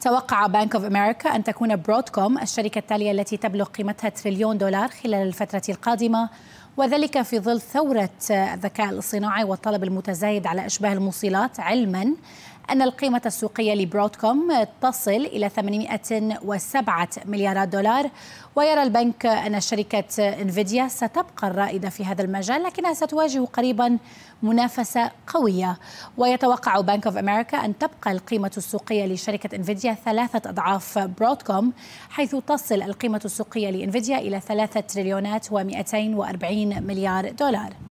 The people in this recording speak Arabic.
توقع بنك اوف امريكا ان تكون برودكوم الشركه التاليه التي تبلغ قيمتها تريليون دولار خلال الفتره القادمه وذلك في ظل ثوره الذكاء الاصطناعي والطلب المتزايد على اشباه الموصلات علما أن القيمة السوقية لبرودكوم تصل إلى 807 مليارات دولار ويرى البنك أن شركة انفيديا ستبقى الرائدة في هذا المجال لكنها ستواجه قريبا منافسة قوية ويتوقع بنك اوف أمريكا أن تبقى القيمة السوقية لشركة انفيديا ثلاثة أضعاف برودكوم حيث تصل القيمة السوقية لانفيديا إلى 3 تريليونات و240 مليار دولار